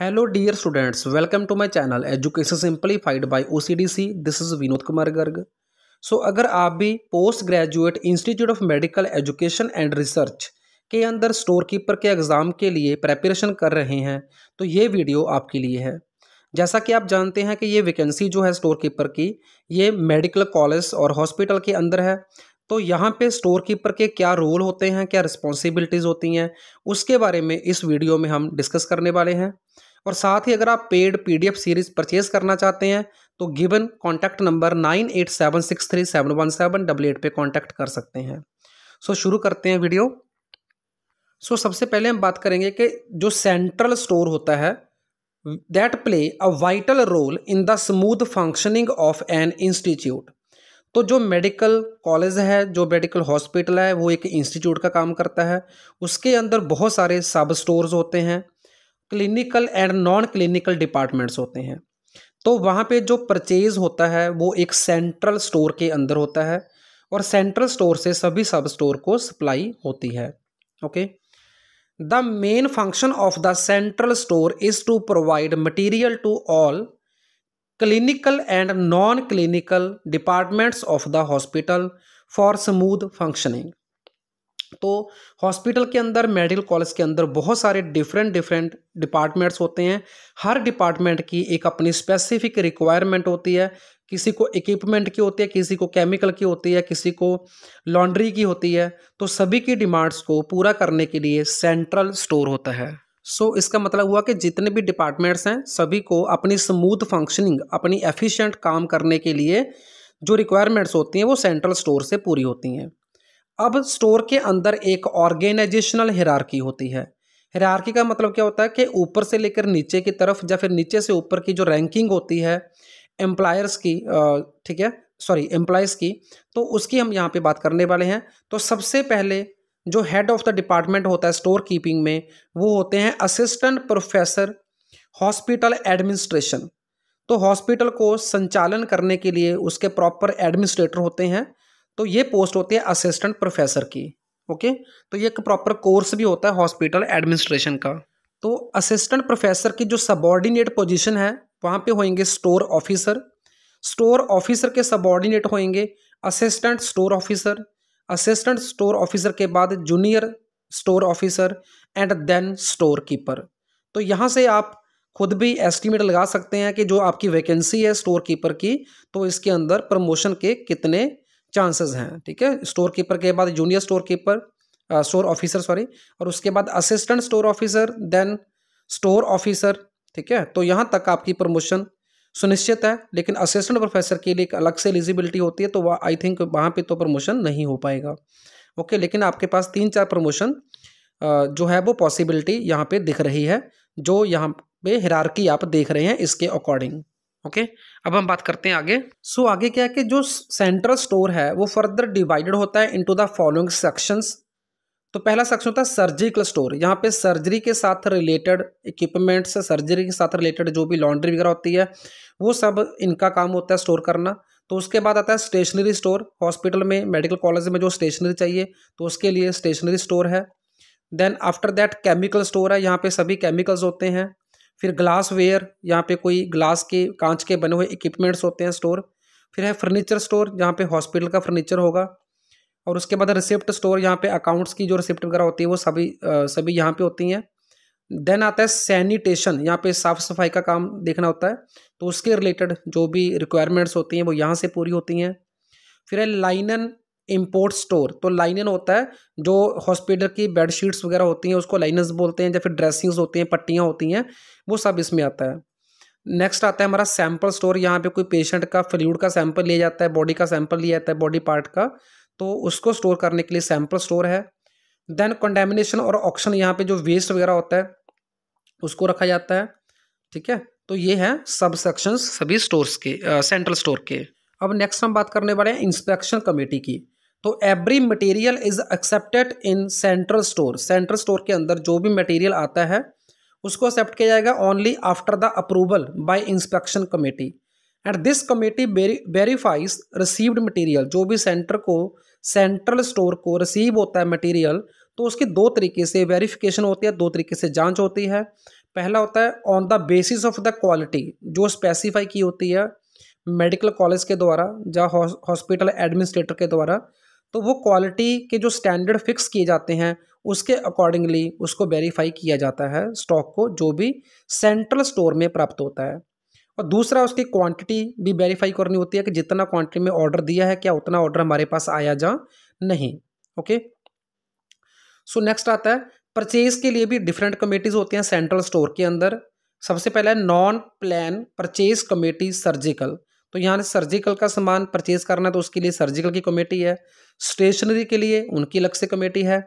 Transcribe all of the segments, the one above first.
Hello dear students welcome to my channel education simplified by OCDC this is Vinod Kumar Garg so अगर आप भी post graduate institute of medical education and research के अंदर store keeper के exam के लिए preparation कर रहे हैं तो ये वीडियो आपके लिए है जैसा कि आप जानते हैं कि ये वैकेंसी जो है स्टोर कीपर की ये मेडिकल कॉलेज और हॉस्पिटल के अंदर है तो यहाँ पे स्टोर कीपर के क्या रोल होते हैं क्या रिस्पॉन्सिबिलिटीज़ होती हैं उसके बारे में इस वीडियो में हम डिस्कस करने वाले हैं और साथ ही अगर आप पेड पीडीएफ सीरीज परचेज करना चाहते हैं तो given contact number nine eight seven six three seven one seven double eight पर कॉन्टैक्ट कर सकते हैं सो so, शुरू करते हैं वीडियो सो so, सबसे पहले हम बात करेंगे कि जो सेंट्रल स्टोर होता है that play a vital role in the smooth functioning of an institute तो जो मेडिकल कॉलेज है जो मेडिकल हॉस्पिटल है वो एक इंस्टीट्यूट का काम करता है उसके अंदर बहुत सारे सब स्टोर्स होते हैं clinical and non clinical departments होते हैं तो वहाँ पे जो परचेज़ होता है वो एक सेंट्रल स्टोर के अंदर होता है और सेंट्रल स्टोर से सभी सब स्टोर को सप्लाई होती है okay the main function of the central store is to provide material to all clinical and non clinical departments of the hospital for smooth functioning तो हॉस्पिटल के अंदर मेडिकल कॉलेज के अंदर बहुत सारे डिफरेंट डिफरेंट डिपार्टमेंट्स होते हैं हर department की एक अपनी स्पेसिफिक रिक्वायरमेंट होती है किसी को इक्विपमेंट की होती है किसी को केमिकल की होती है किसी को लॉन्ड्री की होती है तो सभी की डिमांड्स को पूरा करने के लिए सेंट्रल स्टोर होता है सो so, इसका मतलब हुआ कि जितने भी डिपार्टमेंट्स हैं सभी को अपनी स्मूथ फंक्शनिंग अपनी एफिशिएंट काम करने के लिए जो रिक्वायरमेंट्स होती हैं वो सेंट्रल स्टोर से पूरी होती हैं अब स्टोर के अंदर एक ऑर्गेनाइजेशनल हिरारकी होती है हिरारकी का मतलब क्या होता है कि ऊपर से लेकर नीचे की तरफ या फिर नीचे से ऊपर की जो रैंकिंग होती है एम्प्लायर्स की ठीक है सॉरी एम्प्लॉयज़ की तो उसकी हम यहाँ पे बात करने वाले हैं तो सबसे पहले जो हेड ऑफ द डिपार्टमेंट होता है स्टोर कीपिंग में वो होते हैं असिस्टेंट प्रोफेसर हॉस्पिटल एडमिनिस्ट्रेशन तो हॉस्पिटल को संचालन करने के लिए उसके प्रॉपर एडमिनिस्ट्रेटर होते हैं तो ये पोस्ट होती है असिस्टेंट प्रोफेसर की ओके तो ये एक प्रॉपर कोर्स भी होता है हॉस्पिटल एडमिनिस्ट्रेशन का तो असिस्टेंट प्रोफेसर की जो सबॉर्डिनेट पोजिशन है वहाँ पर होएंगे स्टोर ऑफिसर स्टोर ऑफिसर के सबॉर्डिनेट होएंगे assistant store officer assistant store officer के बाद junior store officer and then store keeper तो यहाँ से आप खुद भी एस्टिमेट लगा सकते हैं कि जो आपकी वैकेंसी है स्टोर कीपर की तो इसके अंदर प्रमोशन के कितने चांसेस हैं ठीक है स्टोर कीपर के बाद junior store keeper store officer sorry और उसके बाद assistant store officer then store officer ठीक है तो यहाँ तक आपकी प्रमोशन सुनिश्चित है लेकिन असिस्टेंट प्रोफेसर के लिए एक अलग से एलिजिबिलिटी होती है तो वह आई थिंक वहाँ पे तो प्रमोशन नहीं हो पाएगा ओके लेकिन आपके पास तीन चार प्रमोशन uh, जो है वो पॉसिबिलिटी यहाँ पे दिख रही है जो यहाँ पे हिरारकी आप देख रहे हैं इसके अकॉर्डिंग ओके okay? अब हम बात करते हैं आगे सो so, आगे क्या है कि जो सेंट्रल स्टोर है वो फर्दर डिवाइडेड होता है इनटू द फॉलोइंग सेक्शंस तो पहला सेक्शन होता है सर्जिकल स्टोर यहाँ पे सर्जरी के साथ रिलेटेड इक्विपमेंट्स सर्जरी के साथ रिलेटेड जो भी लॉन्ड्री वगैरह होती है वो सब इनका काम होता है स्टोर करना तो उसके बाद आता है स्टेशनरी स्टोर हॉस्पिटल में मेडिकल कॉलेज में जो स्टेशनरी चाहिए तो उसके लिए स्टेशनरी स्टोर है then after that chemical store है यहाँ पे सभी केमिकल्स होते हैं फिर ग्लास वेयर यहाँ पे कोई ग्लास के कांच के बने हुए इक्विपमेंट्स होते हैं स्टोर फिर है फर्नीचर स्टोर जहाँ पे हॉस्पिटल का फर्नीचर होगा और उसके बाद रिसिप्ट स्टोर यहाँ पे अकाउंट्स की जो रिसिप्ट वगैरह होती है वो सभी आ, सभी यहाँ पे होती हैं देन आता है सैनिटेशन यहाँ पे साफ़ सफाई का काम देखना होता है तो उसके रिलेटेड जो भी रिक्वायरमेंट्स होती हैं वो यहाँ से पूरी होती हैं फिर है लाइनन इम्पोर्ट स्टोर तो लाइनन होता है जो हॉस्पिटल की बेडशीट्स वगैरह होती हैं उसको लाइनस बोलते हैं या फिर ड्रेसिंग्स होती हैं पट्टियाँ होती हैं वो सब इसमें आता है नेक्स्ट आता है हमारा सैंपल स्टोर यहाँ पे कोई पेशेंट का फ्लूड का सैंपल लिया जाता है बॉडी का सैंपल लिया जाता है बॉडी पार्ट का तो उसको स्टोर करने के लिए सैंपल स्टोर है देन कंटेमिनेशन और ऑक्शन यहाँ पे जो वेस्ट वगैरह होता है उसको रखा जाता है ठीक है तो ये है सब सेक्शंस सभी स्टोर्स के सेंट्रल स्टोर के अब नेक्स्ट हम बात करने वाले हैं इंस्पेक्शन कमेटी की तो every material is accepted in central store central store के अंदर जो भी मटेरियल आता है उसको एक्सेप्ट किया जाएगा only after the approval by inspection committee and this committee verifies received material जो भी सेंटर को सेंट्रल स्टोर को रिसीव होता है मटेरियल तो उसकी दो तरीके से वेरिफिकेशन होती है दो तरीके से जांच होती है पहला होता है on the basis of the quality जो स्पेसिफाई की होती है मेडिकल कॉलेज के द्वारा या हॉस्पिटल एडमिनिस्ट्रेटर के द्वारा तो वो क्वालिटी के जो स्टैंडर्ड फिक्स किए जाते हैं उसके अकॉर्डिंगली उसको वेरीफाई किया जाता है स्टॉक को जो भी सेंट्रल स्टोर में प्राप्त होता है और दूसरा उसकी क्वांटिटी भी वेरीफाई करनी होती है कि जितना क्वांटिटी में ऑर्डर दिया है क्या उतना ऑर्डर हमारे पास आया जा नहीं ओके सो नेक्स्ट आता है परचेज के लिए भी डिफरेंट कमेटीज़ होती हैं सेंट्रल स्टोर के अंदर सबसे पहले non plan purchase committee surgical तो यहाँ से सर्जिकल का सामान परचेज करना है तो उसके लिए सर्जिकल की कमेटी है स्टेशनरी के लिए उनकी अलग से कमेटी है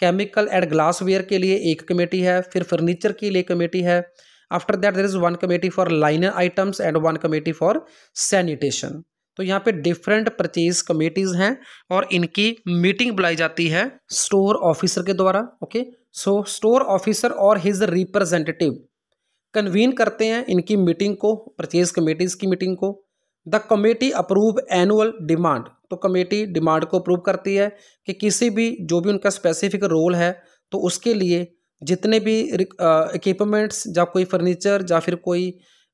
केमिकल एंड ग्लासवेयर के लिए एक कमेटी है फिर फर्नीचर के लिए कमेटी है after that there is one committee for liner items and one committee for sanitation तो यहाँ पे डिफरेंट परचेज कमेटीज़ हैं और इनकी मीटिंग बुलाई जाती है स्टोर ऑफिसर के द्वारा ओके सो स्टोर ऑफिसर और हिज रिप्रेजेंटेटिव कन्वीन करते हैं इनकी मीटिंग को परचेज कमेटीज़ की मीटिंग को the committee approve annual demand तो कमेटी डिमांड को अप्रूव करती है कि किसी भी जो भी उनका स्पेसिफिक रोल है तो उसके लिए जितने भी इक्विपमेंट्स या कोई फर्नीचर या फिर कोई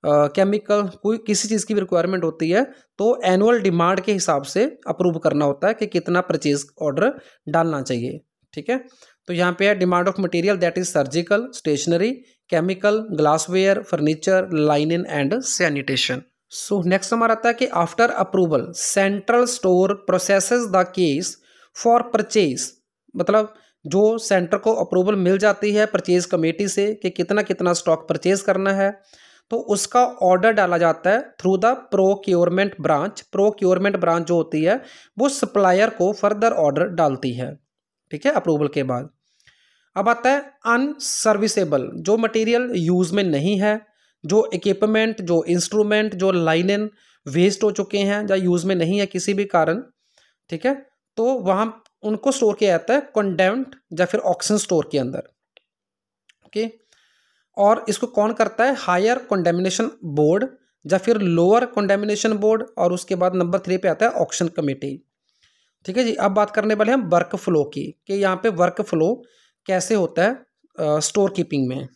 केमिकल कोई किसी चीज़ की भी रिक्वायरमेंट होती है तो एनुअल डिमांड के हिसाब से अप्रूव करना होता है कि कितना परचेज ऑर्डर डालना चाहिए ठीक है तो यहाँ पे है demand of material that is surgical stationery chemical glassware furniture linen and sanitation so next हमारा आता है कि after approval central store processes the case for purchase मतलब जो सेंटर को अप्रूवल मिल जाती है परचेज कमेटी से कि कितना कितना स्टॉक परचेज करना है तो उसका ऑर्डर डाला जाता है through the procurement branch procurement branch जो होती है वो सप्लायर को फर्दर ऑर्डर डालती है ठीक है अप्रूवल के बाद अब आता है अनसर्विसेबल जो मटेरियल यूज़ में नहीं है जो इक्विपमेंट जो इंस्ट्रूमेंट जो लाइनें वेस्ट हो चुके हैं या यूज़ में नहीं है किसी भी कारण ठीक है तो वहाँ उनको स्टोर किया जाता है कंडेम्ड या फिर ऑक्सीजन स्टोर के अंदर ओके और इसको कौन करता है हायर कंडेमिनेशन बोर्ड या फिर लोअर कंडेमिनेशन बोर्ड और उसके बाद नंबर थ्री पे आता है ऑक्शन कमेटी ठीक है जी अब बात करने वाले हैं वर्क फ्लो की कि यहाँ पे वर्क फ्लो कैसे होता है स्टोर कीपिंग में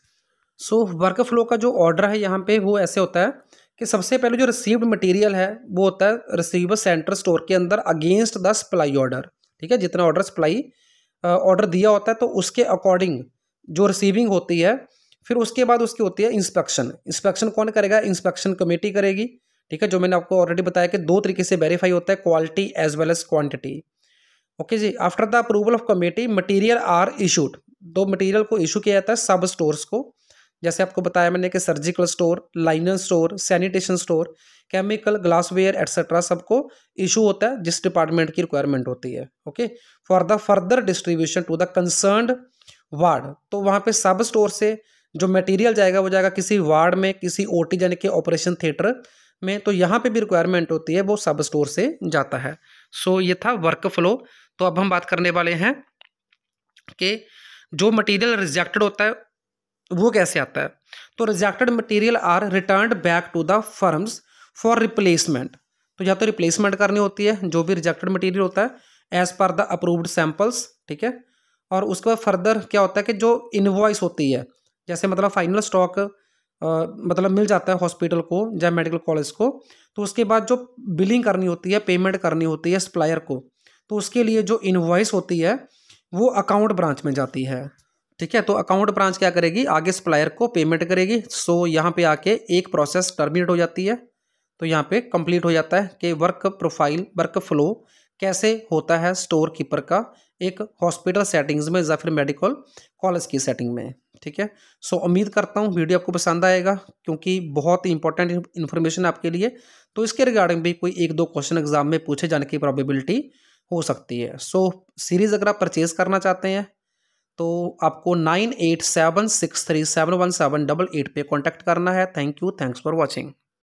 सो वर्क फ्लो का जो ऑर्डर है यहाँ पे वो ऐसे होता है कि सबसे पहले जो रिसीव्ड मटेरियल है वो होता है रिसीवर सेंटर स्टोर के अंदर अगेंस्ट द सप्लाई ऑर्डर ठीक है जितना ऑर्डर सप्लाई ऑर्डर दिया होता है तो उसके अकॉर्डिंग जो रिसीविंग होती है फिर उसके बाद उसकी होती है इंस्पेक्शन इंस्पेक्शन कौन करेगा इंस्पेक्शन कमेटी करेगी ठीक है जो मैंने आपको ऑलरेडी बताया कि दो तरीके से वेरीफाई होता है quality as well as quantity okay जी after the approval of committee material are issued दो मटीरियल को इशू किया जाता है सब स्टोर्स को जैसे आपको बताया मैंने कि surgical store liner store sanitation store chemical glassware etcetera सबको इशू होता है जिस डिपार्टमेंट की रिक्वायरमेंट होती है okay for the further distribution to the concerned ward तो वहाँ पे सब स्टोर से जो मटेरियल जाएगा वो जाएगा किसी वार्ड में किसी ओ टी यानी कि ऑपरेशन थिएटर में तो यहाँ पे भी रिक्वायरमेंट होती है वो सब स्टोर से जाता है सो so, ये था वर्क फ्लो तो अब हम बात करने वाले हैं कि जो मटेरियल रिजेक्टेड होता है वो कैसे आता है तो rejected material are return back to the firms for replacement तो या तो रिप्लेसमेंट करनी होती है जो भी रिजेक्टेड मटेरियल होता है as per the approved samples ठीक है और उसके बाद फर्दर क्या होता है कि जो इन्वॉइस होती है जैसे मतलब फाइनल स्टॉक मतलब मिल जाता है हॉस्पिटल को या मेडिकल कॉलेज को तो उसके बाद जो बिलिंग करनी होती है पेमेंट करनी होती है सप्लायर को तो उसके लिए जो इन्वॉइस होती है वो अकाउंट ब्रांच में जाती है ठीक है तो अकाउंट ब्रांच क्या करेगी आगे सप्लायर को पेमेंट करेगी सो यहाँ पे आके एक प्रोसेस टर्मिनेट हो जाती है तो यहाँ पे कंप्लीट हो जाता है कि वर्क प्रोफाइल वर्क फ्लो कैसे होता है स्टोर कीपर का एक हॉस्पिटल सेटिंग्स में या फिर मेडिकल कॉलेज की सेटिंग में ठीक है सो उम्मीद करता हूँ वीडियो आपको पसंद आएगा क्योंकि बहुत ही इंपॉर्टेंट इन्फॉर्मेशन आपके लिए तो इसके रिगार्डिंग भी कोई एक दो क्वेश्चन एग्जाम में पूछे जाने की प्रॉबिबिलिटी हो सकती है सो so, सीरीज़ अगर आप परचेज़ करना चाहते हैं तो आपको nine eight seven six three seven one seven double eight पर कॉन्टैक्ट करना है thank you thanks for watching